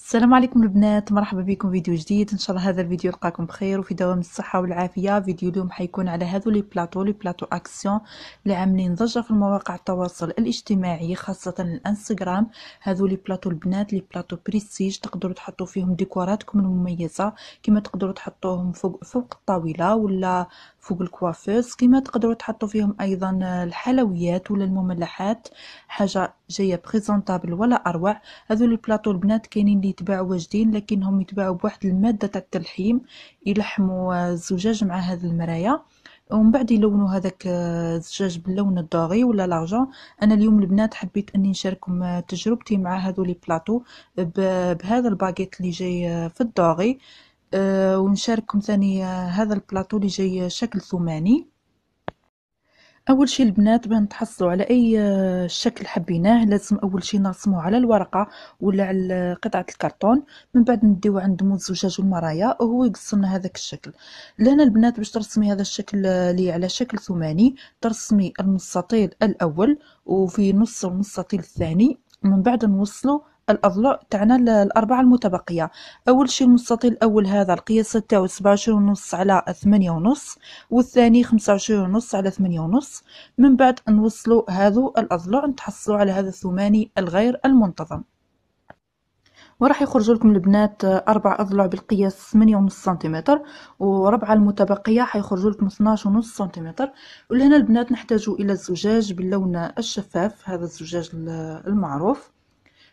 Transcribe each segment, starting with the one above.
السلام عليكم البنات مرحبا بكم فيديو جديد ان شاء الله هذا الفيديو يلقاكم بخير وفي دوام الصحه والعافيه فيديو اليوم حيكون على هذو لي بلاطو لي بلاطو اكسيون اللي عاملين ضجه في مواقع التواصل الاجتماعي خاصه الانستغرام هذو لي بلاطو البنات لي بلاطو بريستيج تقدروا تحطوا فيهم ديكوراتكم المميزه كما تقدروا تحطوهم فوق فوق الطاوله ولا فوق الكوافيرز كيما تقدروا تحطوا فيهم ايضا آه، الحلويات ولا المملحات حاجه جايه بريزونطابل ولا اروع لي البلاطو البنات كاينين اللي يتباعوا واجدين لكنهم يتباعوا بواحد الماده تاع التلحيم يلحموا الزجاج آه، مع هذه المرايا ومن بعد يلونوا هذاك آه، الزجاج باللون الداغي ولا لارجون انا اليوم البنات حبيت اني نشارككم تجربتي مع هذو لي بلاطو بهذا الباكيت اللي جاي في الداغي آه، ونشارككم ثاني آه، هذا البلاطو اللي جاي شكل ثماني اول شيء البنات باه نتحصلوا على اي آه، شكل حبيناه لازم اول شيء نرسموه على الورقه ولا على قطعه الكرتون من بعد نديو عند مول الزجاج والمرايا وهو لنا هذاك الشكل لهنا البنات باش ترسمي هذا الشكل لي على شكل ثماني ترسمي المستطيل الاول وفي نص المستطيل الثاني من بعد نوصلوا الأضلاع تاعنا الأربعة المتبقية. أول شي المستطيل الأول هذا القياس تاعو سبعة وعشرين ونص على ثمانية ونص، والثاني خمسة وعشرين ونص على ثمانية ونص. من بعد نوصلو هذو الأضلاع نتحصلو على هذا الثماني الغير المنتظم. وراح يخرجوا لكم البنات اربع أضلاع بالقياس ونص سنتيمتر وربعه المتبقيه حيخرجوا لكم ونص سنتيمتر ولهنا البنات نحتاج الى الزجاج باللون الشفاف هذا الزجاج المعروف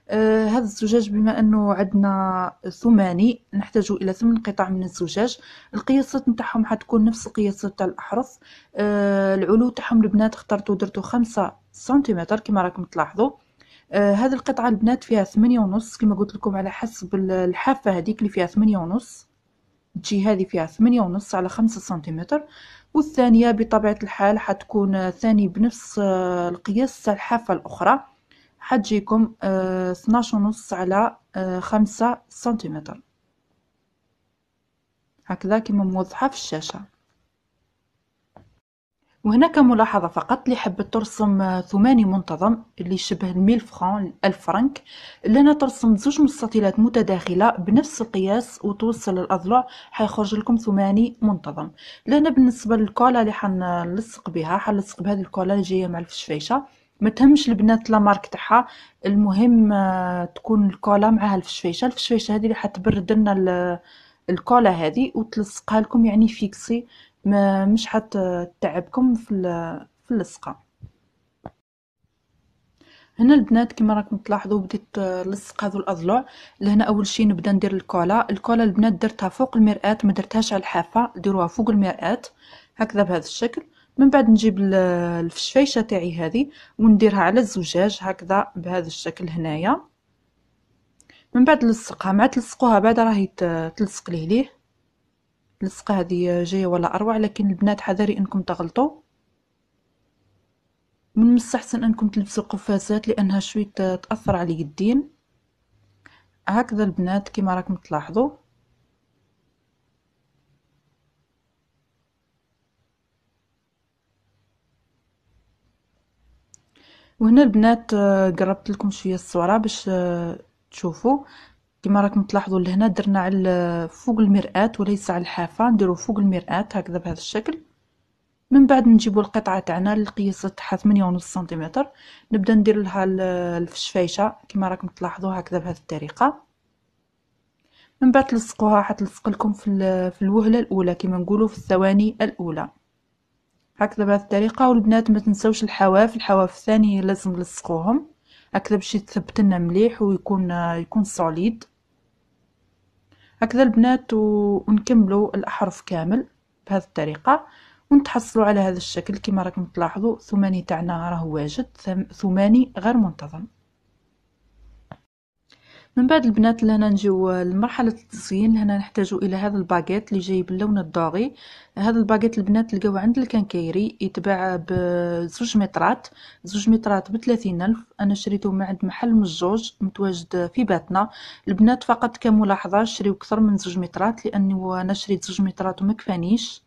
آه، هذا الزجاج بما انه عندنا ثماني نحتاج الى ثمن قطع من الزجاج القياسات نتاعهم حتكون نفس القياسات تاع الاحرف آه، العلو تاعهم البنات اخترتو درتو خمسة سنتيمتر كما راكم تلاحظوا آه هذه القطعة البنات فيها ثمانية ونص كما قلت لكم على حسب الحافة هذيك اللي فيها ثمانية ونص تجي هذه فيها ثمانية ونص على خمسة سنتيمتر والثانية بطبيعة الحال حتكون آه، ثاني بنفس القياس الحافة الأخرى حتجيكم آه، اثناش ونص على آه، خمسة سنتيمتر هكذا كما موضحة في الشاشة وهناك ملاحظة فقط اللي حبت ترسم آه، ثماني منتظم اللي شبه الميل فران الف فرنك اللي أنا ترسم زوج مستطيلات متداخلة بنفس القياس وتوصل الأضلع حيخرج لكم ثماني منتظم لهنا بالنسبة للكولا اللي حنلصق بها حنلصق بهذه الكولا اللي جاية مع الفشفيشة ما تهمش البنات لا مارك تاعها المهم آه، تكون الكولا معها الفشفيشه الفشفيشه هذه اللي حتبرد لنا الكولا هذه وتلصقها لكم يعني فيكسي ما مش حت تعبكم في في اللصقه هنا البنات كما راكم تلاحظوا بديت آه، لصق هذو الاضلع لهنا اول شيء نبدا ندير الكولا الكولا البنات درتها فوق المرآة ما درتهاش على الحافه ديروها فوق المرآة هكذا بهذا الشكل من بعد نجيب الفشفايشه تاعي هذه ونديرها على الزجاج هكذا بهذا الشكل هنايا من بعد نلصقها مع تلصقوها بعد راهي تلصق ليه ليه اللصقه هذه جايه ولا اروع لكن البنات حذري انكم تغلطوا من المستحسن انكم تلبسوا القفازات لانها شويه تاثر على اليدين هكذا البنات كما راكم تلاحظوا وهنا البنات آه، قربت لكم شويه الصوره باش آه، تشوفوا كما راكم تلاحظوا لهنا درنا على فوق المرآة وليس على الحافه نديرو فوق المرآة هكذا بهذا الشكل من بعد نجيبو القطعه تاعنا القياس تاعها 8.5 سنتيمتر نبدا ندير لها الفشفايشه كما راكم تلاحظوا هكذا بهذه الطريقه من بعد تلصقوها حتى تلصق لكم في الوهله الاولى كما نقولوا في الثواني الاولى هكذا بهذه الطريقه والبنات ما تنساوش الحواف الحواف الثاني لازم نلصقوهم هكذا باش يتثبت لنا مليح ويكون يكون سوليد هكذا البنات ونكملوا الاحرف كامل بهذه الطريقه ونتحصلوا على هذا الشكل كما راكم تلاحظوا ثماني تاعنا راه واجد ثماني غير منتظم من بعد البنات لهنا نجيو لمرحله التزيين لهنا نحتاجو الى هذا الباكيت اللي جاي باللون الدوغي هذا الباكيت البنات لقاوه عند الكنكيري يتباع بزوج مترات زوج مترات بثلاثين الف انا شريته من عند محل مجوج متواجد في باتنا البنات فقط كملاحظه شريو اكثر من زوج مترات لأني انا شريت زوج مترات ومكفانيش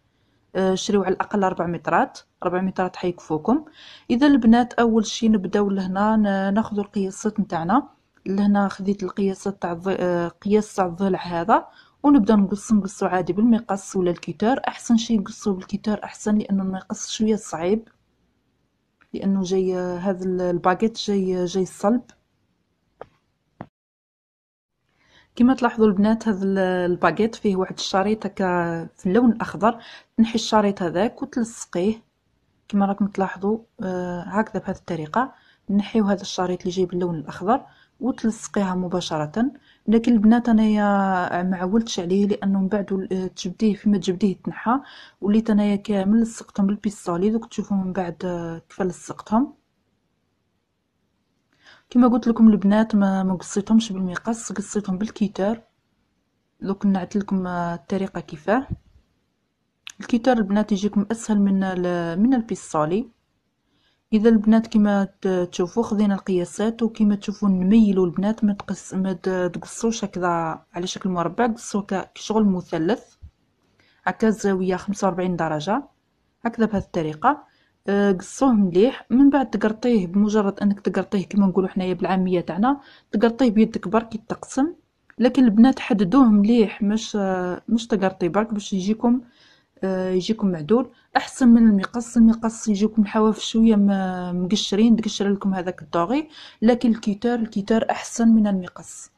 آه، شريو على الاقل ربع مترات ربع مترات حيكفوكم اذا البنات اول شي نبداو لهنا ناخذ القياسات نتاعنا لهنا خديت القياس تاع آه، قياس تاع الضلع هذا ونبدا نقص نقصو عادي بالمقص ولا الكتار احسن شيء نقصو بالكتار احسن لانه المقص شويه صعيب لانه جاي آه، هذا الباكيت جاي آه، جاي صلب كما تلاحظوا البنات هذا الباكيت فيه واحد الشريط هكا في اللون الاخضر تنحي الشريط هذاك وتلصقيه كما راكم تلاحظوا هكذا بهذه الطريقه نحيو هذا الشريط اللي جاي باللون الاخضر وتلصقيها مباشرة لكن البنات انايا معولتش عليه لانه من بعد تجبديه فيما تجبديه تنحى وليت انايا كامل لصقتهم بالبيستولي دوك تشوفوا من بعد كيف لصقتهم كما قلت لكم البنات ما ما قصيتهمش بالمقص قصيتهم بالكيتار دوك نعت لكم الطريقه كيفاه الكيتار البنات يجيكم اسهل من من البيستولي اذا البنات كما تشوفوا خذينا القياسات وكما تشوفوا نميلوا البنات ما تقص ما تقصوش هكذا على شكل مربع قصوا كشغل مثلث هكا الزاويه 45 درجه هكذا بهذه الطريقه أه، قصوه مليح من بعد تقرطيه بمجرد انك تقرطيه كما نقولوا حنايا بالعاميه تاعنا تقرطيه بيدك برك يتقسم لكن البنات حددوه مليح مش مش تقرطي برك باش يجيكم آه، يجيكم معدول احسن من المقص المقص يجيكم حواف شويه مقشرين تقشر لكم هذاك الدوغي لكن الكتار الكتار احسن من المقص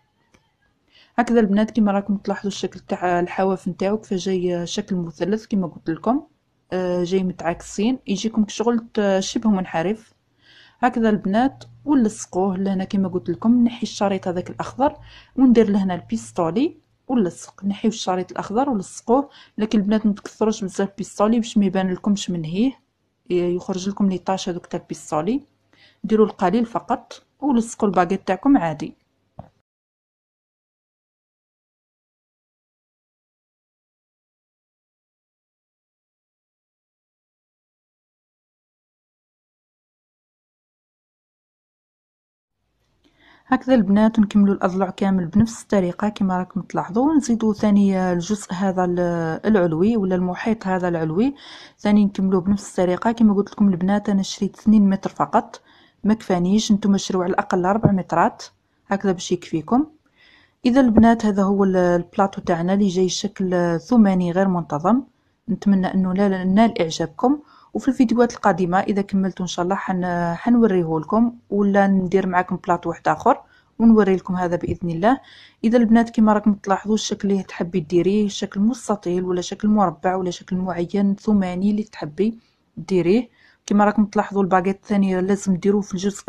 هكذا البنات كما راكم تلاحظوا الشكل تاع الحواف نتاعو كيفاش جاي شكل مثلث كما قلت لكم آه، جاي متعاكسين يجيكم شغل شبه منحرف هكذا البنات ونلصقوه لهنا كما قلت لكم نحي الشريط هذاك الاخضر وندير لهنا البيستولي ولصق نحيو الشريط الاخضر ولصقوه لكن البنات ما تكثروش بزاف بيصولي باش ما يبان لكمش منهيه يخرج لكم لي طاش هذوك تاع بيصولي ديروا القليل فقط ولصقوا الباقي تاعكم عادي هكذا البنات نكملوا الاضلع كامل بنفس الطريقه كما راكم تلاحظوا نزيدوا ثاني الجزء هذا العلوي ولا المحيط هذا العلوي ثاني نكملوا بنفس الطريقه كما قلت لكم البنات انا شريت 2 متر فقط ما كفانيش نتوما شريو على الاقل 4 مترات هكذا باش يكفيكم اذا البنات هذا هو البلاطو تاعنا اللي جاي شكل ثماني غير منتظم نتمنى انه نال اعجابكم وفي الفيديوهات القادمه اذا كملتوا ان شاء الله حن حنوريه لكم ولا ندير معكم بلاط واحد اخر ونوري لكم هذا باذن الله اذا البنات كما راكم تلاحظوا الشكل اللي تحبي ديريه شكل مستطيل ولا شكل مربع ولا شكل معين ثماني اللي تحبي ديريه كما راكم تلاحظوا الباغيت الثانيه لازم ديروه في الجزء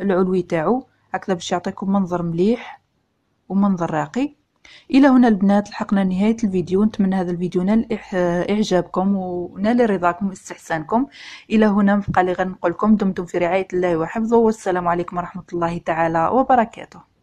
العلوي تاعو هكذا باش يعطيكم منظر مليح ومنظر راقي إلى هنا البنات لحقنا نهاية الفيديو نتمنى هذا الفيديو نال إعجابكم ونال رضاكم واستحسانكم إلى هنا نبقى لي غنقول لكم دمتم في رعاية الله وحفظه والسلام عليكم ورحمة الله تعالى وبركاته